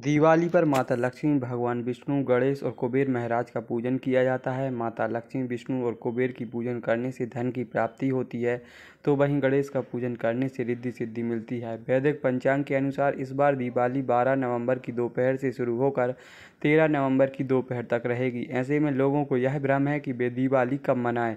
दिवाली पर माता लक्ष्मी भगवान विष्णु गणेश और कुबेर महाराज का पूजन किया जाता है माता लक्ष्मी विष्णु और कुबेर की पूजन करने से धन की प्राप्ति होती है तो वहीं गणेश का पूजन करने से रिद्धि सिद्धि मिलती है वैदिक पंचांग के अनुसार इस बार दिवाली 12 नवंबर की दोपहर से शुरू होकर 13 नवंबर की दोपहर तक रहेगी ऐसे में लोगों को यह भ्रम है कि वे दिवाली कब मनाएं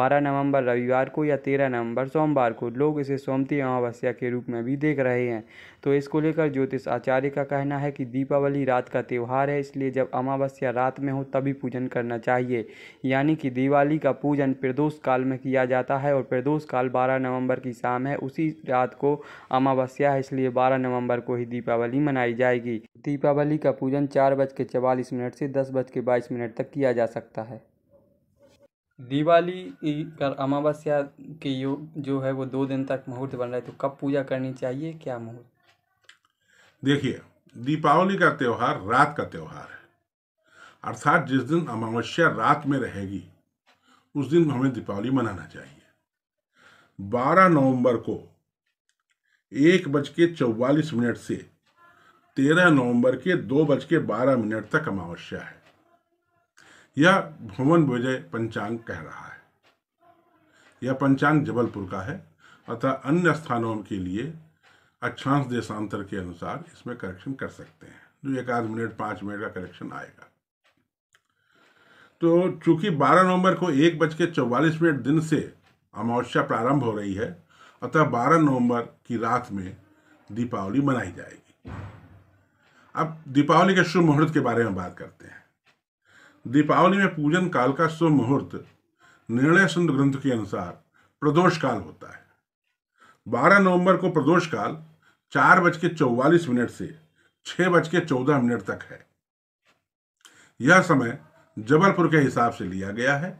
बारह नवम्बर रविवार को या तेरह नवम्बर सोमवार को लोग इसे सोमती अमावस्या के रूप में भी देख रहे हैं तो इसको लेकर ज्योतिष आचार्य का कहना है कि दीपावली रात का त्यौहार है इसलिए जब अमावस्या रात में हो तभी पूजन करना चाहिए यानी कि दिवाली का पूजन प्रदोष काल में किया जाता है और प्रदोष काल बारह नवंबर की शाम है उसी रात को अमावस्या है इसलिए बारह नवंबर को ही दीपावली मनाई जाएगी दीपावली का पूजन चार बज के चवालीस मिनट से दस बज के बाईस मिनट तक किया जा सकता है दिवाली कर अमावस्या के योग जो है वो दो दिन तक मुहूर्त बन रहा है तो कब पूजा करनी चाहिए क्या मुहूर्त देखिए दीपावली का त्यौहार रात का त्यौहार है अर्थात जिस दिन अमावस्या रात में रहेगी उस दिन हमें दीपावली मनाना चाहिए 12 नवंबर को एक बज के चौवालीस मिनट से तेरह नवंबर के दो बज के बारह मिनट तक अमावस्या है यह भुवन विजय पंचांग कह रहा है यह पंचांग जबलपुर का है अतः अन्य स्थानों के लिए अक्षांश देशांतर के अनुसार इसमें करेक्शन कर सकते हैं जो तो एक आध मिनट पाँच मिनट का करेक्शन आएगा तो चूंकि 12 नवंबर को एक बज के चौवालीस मिनट दिन से अमावस्या प्रारंभ हो रही है अतः 12 नवंबर की रात में दीपावली मनाई जाएगी अब दीपावली के शुभ मुहूर्त के बारे में बात करते हैं दीपावली में पूजन काल का शुभ मुहूर्त निर्णय सुंद ग्रंथ के अनुसार प्रदोष काल होता है 12 नवंबर को प्रदोष काल चार बज के मिनट से छह बज के चौदह मिनट तक है यह समय जबलपुर के हिसाब से लिया गया है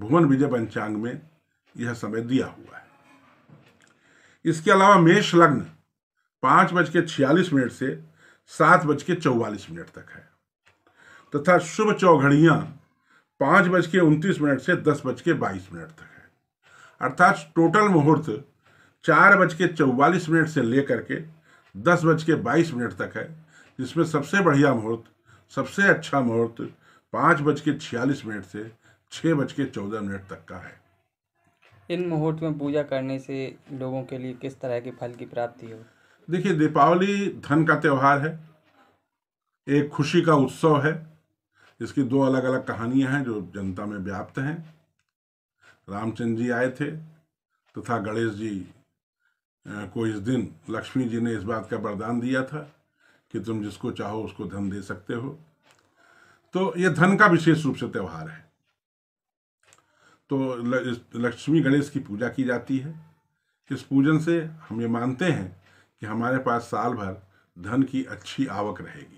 भुवन विजय पंचांग में यह समय दिया हुआ है इसके अलावा मेष लग्न पांच बज के छियालीस मिनट से सात बज के चौवालीस मिनट तक है तथा शुभ चौघड़िया पांच बज के मिनट से दस बज के बाईस मिनट तक है अर्थात टोटल मुहूर्त चार बज के चौवालीस मिनट से लेकर के दस बज के बाईस मिनट तक है जिसमें सबसे बढ़िया मुहूर्त सबसे अच्छा मुहूर्त पाँच बज के छियालीस मिनट से छः बज के चौदह मिनट तक का है इन मुहूर्त में पूजा करने से लोगों के लिए किस तरह के फल की प्राप्ति हो देखिए दीपावली धन का त्यौहार है एक खुशी का उत्सव है इसकी दो अलग अलग कहानियां हैं जो जनता में व्याप्त हैं रामचंद्र जी आए थे तथा गणेश जी हाँ, को इस दिन लक्ष्मी जी ने इस बात का वरदान दिया था कि तुम जिसको चाहो उसको धन दे सकते हो तो ये धन का विशेष रूप से त्यौहार है तो लक्ष्मी गणेश की पूजा की जाती है इस पूजन से हम ये मानते हैं कि हमारे पास साल भर धन की अच्छी आवक रहेगी